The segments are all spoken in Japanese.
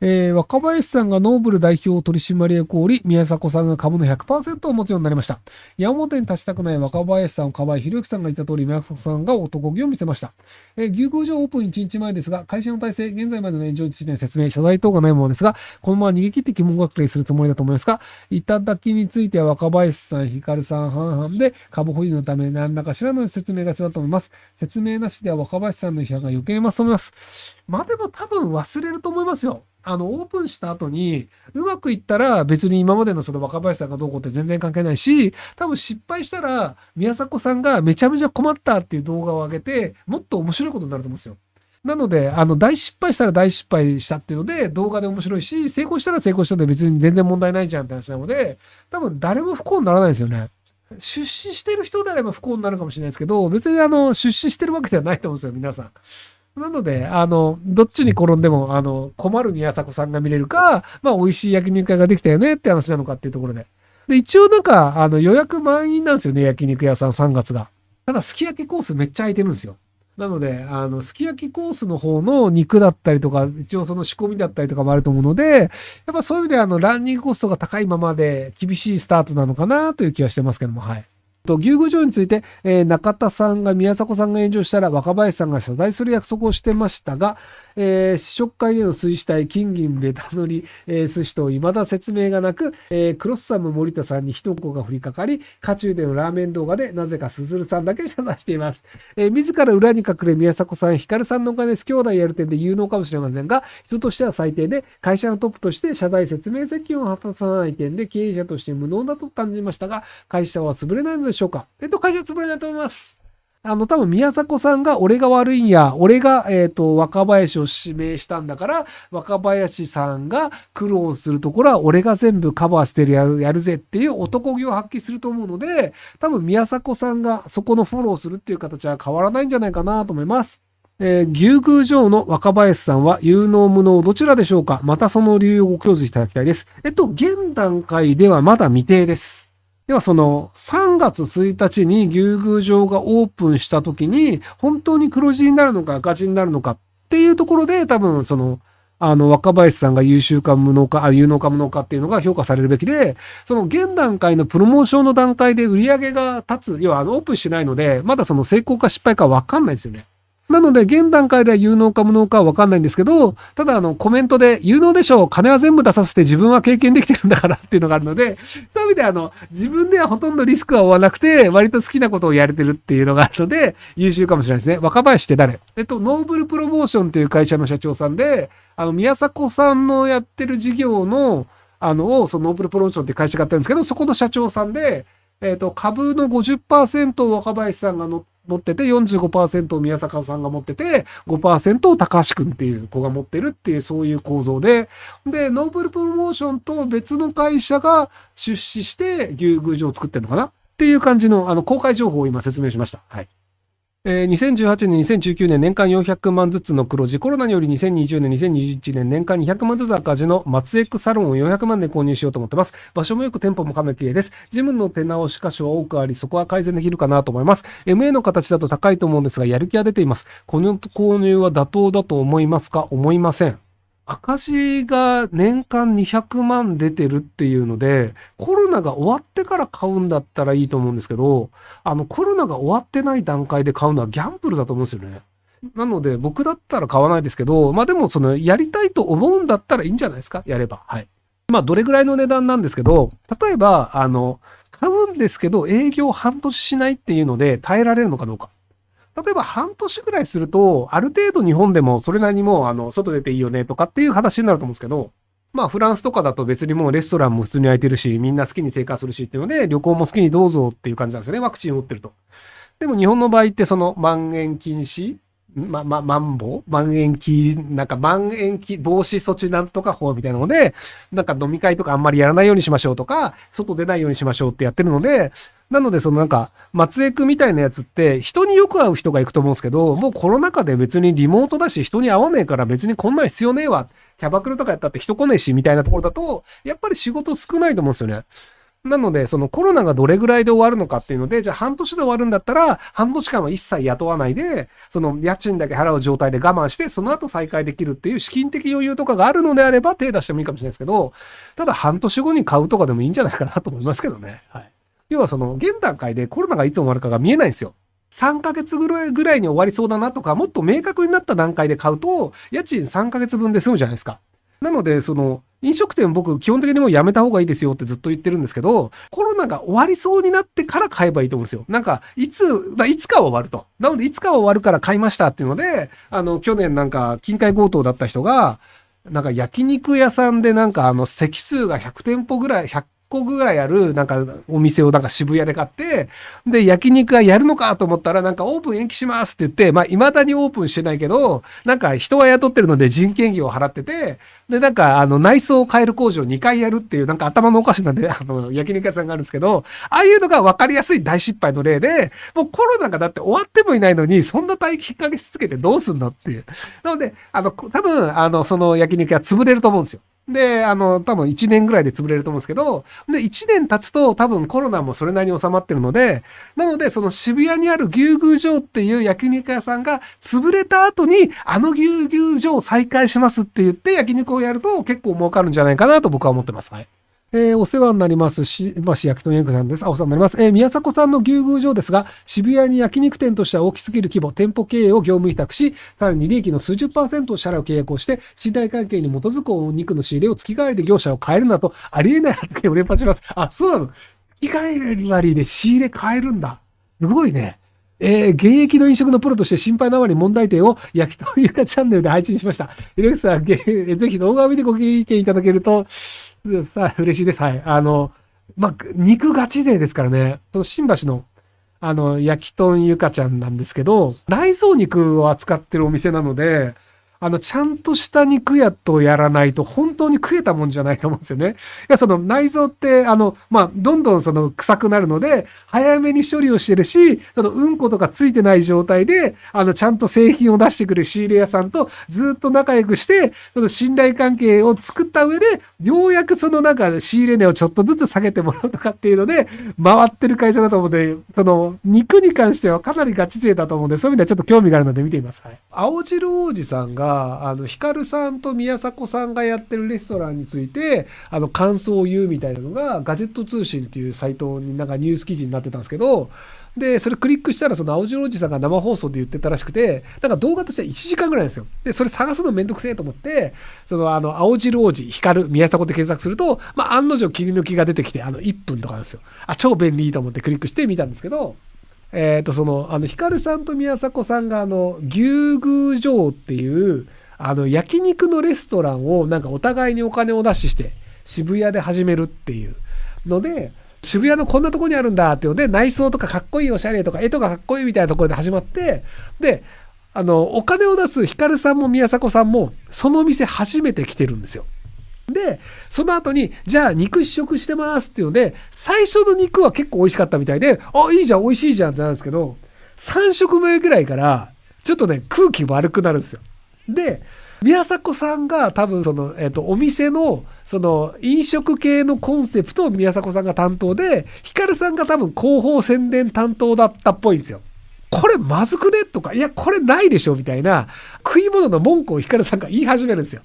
えー、若林さんがノーブル代表取締役をおり、宮迫さんが株の100%を持つようになりました。矢本に立ちたくない若林さん、河合博之さんが言った通り、宮迫さんが男気を見せました。えー、牛宮城オープン1日前ですが、会社の体制、現在までの炎上についての説明、謝罪等がないものですが、このまま逃げ切って疑問学例するつもりだと思いますが、いただきについては若林さん、光さん半々で、株保有のため何らかしらの説明が必要だと思います。説明なしでは若林さんの批判が余計にまといます。まあでも多分忘れると思いますよ。あの、オープンした後に、うまくいったら別に今までのその若林さんがどうこうって全然関係ないし、多分失敗したら、宮迫さんがめちゃめちゃ困ったっていう動画を上げて、もっと面白いことになると思うんですよ。なので、あの、大失敗したら大失敗したっていうので、動画で面白いし、成功したら成功したんで別に全然問題ないじゃんって話なので、多分誰も不幸にならないですよね。出資してる人であれば不幸になるかもしれないですけど、別にあの、出資してるわけではないと思うんですよ、皆さん。なので、あの、どっちに転んでも、あの、困る宮迫さんが見れるか、まあ、美味しい焼肉屋ができたよねって話なのかっていうところで。で、一応なんか、あの、予約満員なんですよね、焼肉屋さん3月が。ただ、すき焼きコースめっちゃ空いてるんですよ。なので、あの、すき焼きコースの方の肉だったりとか、一応その仕込みだったりとかもあると思うので、やっぱそういう意味であの、ランニングコストが高いままで厳しいスタートなのかなという気はしてますけども、はい。と、牛宮城について、えー、中田さんが宮迫さんが炎上したら若林さんが謝罪する約束をしてましたが、えー、試食会での水死体、金銀ベタ塗り、えー、寿司と未だ説明がなく、えー、クロスサム森田さんに一言が降りかかり、渦中でのラーメン動画でなぜかすずるさんだけ謝罪しています。えー、自ら裏に隠れ宮迫さん、光さんのお金です。兄弟やる点で有能かもしれませんが、人としては最低で、会社のトップとして謝罪説明責任を果たさない点で経営者として無能だと感じましたが、会社は潰れないのでしょうかえっと、会社は潰れないと思います。あの、多分宮迫さんが俺が悪いんや、俺が、えっ、ー、と、若林を指名したんだから、若林さんが苦労するところは俺が全部カバーしてるやるやるぜっていう男気を発揮すると思うので、多分宮迫さんがそこのフォローするっていう形は変わらないんじゃないかなと思います。えー、牛宮城の若林さんは有能無能どちらでしょうかまたその理由をご教示いただきたいです。えっと、現段階ではまだ未定です。要はその3月1日に牛宮城がオープンした時に本当に黒字になるのか赤字になるのかっていうところで多分そのあの若林さんが優秀か無能か、あ有能か無能かっていうのが評価されるべきで、その現段階のプロモーションの段階で売り上げが立つ、要はあのオープンしてないので、まだその成功か失敗かわかんないですよね。なので、現段階では有能か無能かは分かんないんですけど、ただあの、コメントで、有能でしょう金は全部出させて自分は経験できてるんだからっていうのがあるので、そういう意味であの、自分ではほとんどリスクは負わなくて、割と好きなことをやれてるっていうのがあるので、優秀かもしれないですね。若林って誰えっと、ノーブルプロモーションという会社の社長さんで、あの、宮迫さんのやってる事業の、あの、そのノーブルプロモーションって会社があったんですけど、そこの社長さんで、えっと、株の50%を若林さんが乗って、持ってて、45%を宮坂さんが持ってて、5%を高橋くんっていう子が持ってるっていう、そういう構造で、で、ノーブルプロモーションと別の会社が出資して、牛宮城を作ってるのかなっていう感じの、あの、公開情報を今説明しました。はい。えー、2018年、2019年年間400万ずつの黒字、コロナにより2020年、2021年年間200万ずつ赤字の松江区サロンを400万で購入しようと思ってます。場所もよく店舗もかなり綺麗です。ジムの手直し箇所は多くあり、そこは改善できるかなと思います。MA の形だと高いと思うんですが、やる気は出ています。この購入は妥当だと思いますか思いません。赤字が年間200万出てるっていうので、コロナが終わってから買うんだったらいいと思うんですけど、あの、コロナが終わってない段階で買うのはギャンブルだと思うんですよね。なので、僕だったら買わないですけど、まあでも、その、やりたいと思うんだったらいいんじゃないですかやれば。はい。まあ、どれぐらいの値段なんですけど、例えば、あの、買うんですけど、営業半年しないっていうので耐えられるのかどうか。例えば半年ぐらいすると、ある程度日本でもそれなりにもあの、外出ていいよねとかっていう話になると思うんですけど、まあフランスとかだと別にもうレストランも普通に空いてるし、みんな好きに生活するしっていうので、旅行も好きにどうぞっていう感じなんですよね。ワクチンを打ってると。でも日本の場合ってその、まん延禁止ま、ま、まんぼまん延期、なんかまん延禁防止措置なんとか法みたいなので、なんか飲み会とかあんまりやらないようにしましょうとか、外出ないようにしましょうってやってるので、なので、そのなんか、松江区みたいなやつって、人によく会う人が行くと思うんですけど、もうコロナ禍で別にリモートだし、人に会わねえから別にこんなん必要ねえわ。キャバクラとかやったって人来ねえし、みたいなところだと、やっぱり仕事少ないと思うんですよね。なので、そのコロナがどれぐらいで終わるのかっていうので、じゃあ半年で終わるんだったら、半年間は一切雇わないで、その家賃だけ払う状態で我慢して、その後再開できるっていう資金的余裕とかがあるのであれば手出してもいいかもしれないですけど、ただ半年後に買うとかでもいいんじゃないかなと思いますけどね。はい。要はその、現段階でコロナがいつ終わるかが見えないんですよ。3ヶ月ぐらいぐらいに終わりそうだなとか、もっと明確になった段階で買うと、家賃3ヶ月分で済むじゃないですか。なので、その、飲食店僕基本的にもうやめた方がいいですよってずっと言ってるんですけど、コロナが終わりそうになってから買えばいいと思うんですよ。なんか、いつ、まあ、いつかは終わると。なので、いつかは終わるから買いましたっていうので、あの、去年なんか、近海強盗だった人が、なんか焼肉屋さんでなんかあの席数が100店舗ぐらい、100個ぐらいある、なんか、お店をなんか渋谷で買って、で、焼肉がやるのかと思ったら、なんかオープン延期しますって言って、まあ、未だにオープンしてないけど、なんか人は雇ってるので人件費を払ってて、で、なんか、あの、内装を変える工場2回やるっていう、なんか頭のおかしなんで、あの、焼肉屋さんがあるんですけど、ああいうのが分かりやすい大失敗の例で、もうコロナがだって終わってもいないのに、そんな待機引っかけ続けてどうすんのっていう。なので、あの、多分、あの、その焼肉屋潰れると思うんですよ。で、あの、多分1年ぐらいで潰れると思うんですけど、で、1年経つと多分コロナもそれなりに収まってるので、なので、その渋谷にある牛宮城っていう焼肉屋さんが潰れた後に、あの牛宮城を再開しますって言って焼肉をやると結構儲かるんじゃないかなと僕は思ってます。はい。えー、お世話になりますし、まあ、焼きとんさんです。あ、お世話になります。えー、宮迫さんの牛宮城ですが、渋谷に焼肉店としては大きすぎる規模、店舗経営を業務委託し、さらに利益の数十パーセントを支払う契約をして、信頼関係に基づくお肉の仕入れを月替わりで業者を変えるなと、ありえない発言を連発します。あ、そうなの月替わりで仕入れ変えるんだ。すごいね。えー、現役の飲食のプロとして心配なあまり問題点を焼きとゆかチャンネルで配信しました。ひろゆきさん、ぜひ動画を見てご意見いただけると、さあ、嬉しいです。はい。あの、まあ、肉ガチ勢ですからね、その新橋の、あの、焼き豚ゆかちゃんなんですけど、内臓肉を扱ってるお店なので、あの、ちゃんとした肉やとやらないと本当に食えたもんじゃないと思うんですよね。いや、その内臓って、あの、まあ、どんどんその臭くなるので、早めに処理をしてるし、そのうんことかついてない状態で、あの、ちゃんと製品を出してくる仕入れ屋さんとずっと仲良くして、その信頼関係を作った上で、ようやくそのなんか仕入れ値をちょっとずつ下げてもらうとかっていうので、回ってる会社だと思うんで、その、肉に関してはかなりガチ勢だと思うんで、そういう意味ではちょっと興味があるので見てみます。はい。青白王子さんが、あの、ヒカルさんと宮迫さんがやってるレストランについて、あの、感想を言うみたいなのが、ガジェット通信っていうサイトになんかニュース記事になってたんですけど、で、それクリックしたら、その青白おじさんが生放送で言ってたらしくて、なんか動画としては1時間ぐらいですよ。で、それ探すのめんどくせえと思って、その、あの、青白おじ、光る、宮迫で検索すると、まあ、案の定切り抜きが出てきて、あの、1分とかなんですよ。あ、超便利と思ってクリックしてみたんですけど、えっ、ー、と、その、あの、ヒカルさんと宮迫さんが、あの、牛宮城っていう、あの、焼肉のレストランを、なんかお互いにお金を出しして、渋谷で始めるっていうので、渋谷のこんなとこにあるんだっていうので、内装とかかっこいいおしゃれとか、絵とかかっこいいみたいなところで始まって、で、あの、お金を出すヒカルさんも宮迫さんも、その店初めて来てるんですよ。で、その後に、じゃあ肉試食してますっていうので、最初の肉は結構美味しかったみたいで、あ、いいじゃん、美味しいじゃんってなるんですけど、3食目ぐらいから、ちょっとね、空気悪くなるんですよ。で、宮迫さんが多分その、えっ、ー、と、お店の、その、飲食系のコンセプトを宮迫さんが担当で、ヒカルさんが多分広報宣伝担当だったっぽいんですよ。これまずくねとか、いや、これないでしょみたいな、食い物の文句をヒカルさんが言い始めるんですよ。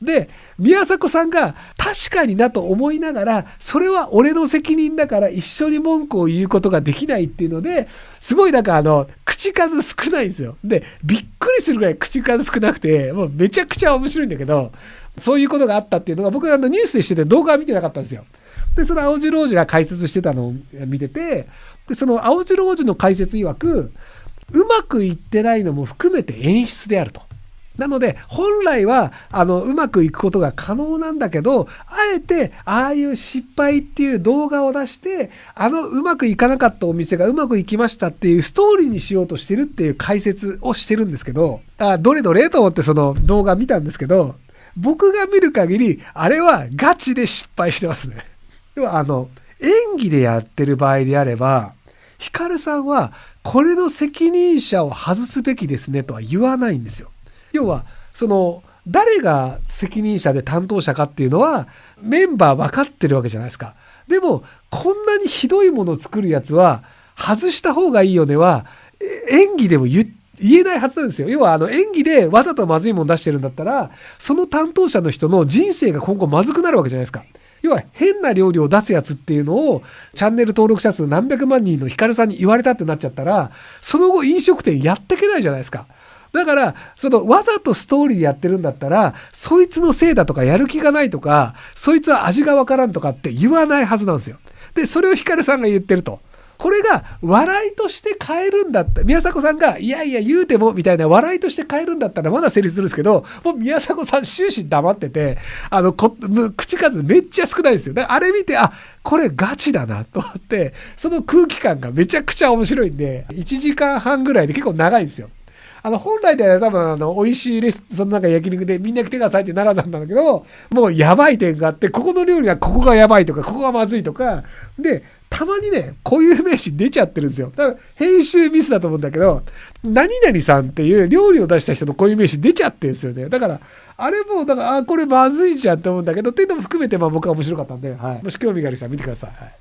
で、宮迫さんが、確かになと思いながら、それは俺の責任だから一緒に文句を言うことができないっていうので、すごいなんかあの、口数少ないんですよ。で、びっくりするぐらい口数少なくて、もうめちゃくちゃ面白いんだけど、そういうことがあったっていうのが僕あのニュースでしてて動画は見てなかったんですよ。で、その青白王子が解説してたのを見てて、で、その青白王子の解説曰く、うまくいってないのも含めて演出であると。なので、本来は、あの、うまくいくことが可能なんだけど、あえて、ああいう失敗っていう動画を出して、あの、うまくいかなかったお店がうまくいきましたっていうストーリーにしようとしてるっていう解説をしてるんですけど、あ、どれどれと思ってその動画見たんですけど、僕が見る限り、あれはガチで失敗してますね。要はあの、演技でやってる場合であれば、ヒカルさんは、これの責任者を外すべきですねとは言わないんですよ。要は、その、誰が責任者で担当者かっていうのは、メンバー分かってるわけじゃないですか。でも、こんなにひどいものを作るやつは、外した方がいいよねは、演技でも言って、言えないはずなんですよ。要はあの演技でわざとまずいもん出してるんだったら、その担当者の人の人生が今後まずくなるわけじゃないですか。要は変な料理を出すやつっていうのを、チャンネル登録者数何百万人のヒカルさんに言われたってなっちゃったら、その後飲食店やってけないじゃないですか。だから、その、わざとストーリーでやってるんだったら、そいつのせいだとか、やる気がないとか、そいつは味がわからんとかって言わないはずなんですよ。で、それをヒカルさんが言ってると。これが笑いとして変えるんだった。宮迫さんが、いやいや言うても、みたいな笑いとして変えるんだったらまだ成立するんですけど、もう宮迫さん終始黙ってて、あの、口数めっちゃ少ないですよ。あれ見て、あ、これガチだなと思って、その空気感がめちゃくちゃ面白いんで、1時間半ぐらいで結構長いんですよ。あの、本来では多分、あの、美味しいレス、そのなんか焼肉でみんな来てくださいって奈良さんなんだけど、もうやばい点があって、ここの料理はここがやばいとか、ここがまずいとか、で、たまにね、固有名詞出ちゃってるんですよ。多分、編集ミスだと思うんだけど、何々さんっていう料理を出した人の固有名詞出ちゃってるんですよね。だから、あれも、だから、あ、これまずいじゃんって思うんだけど、っていうのも含めて、まあ僕は面白かったんで、はい。もし興味がある人は見てください。はい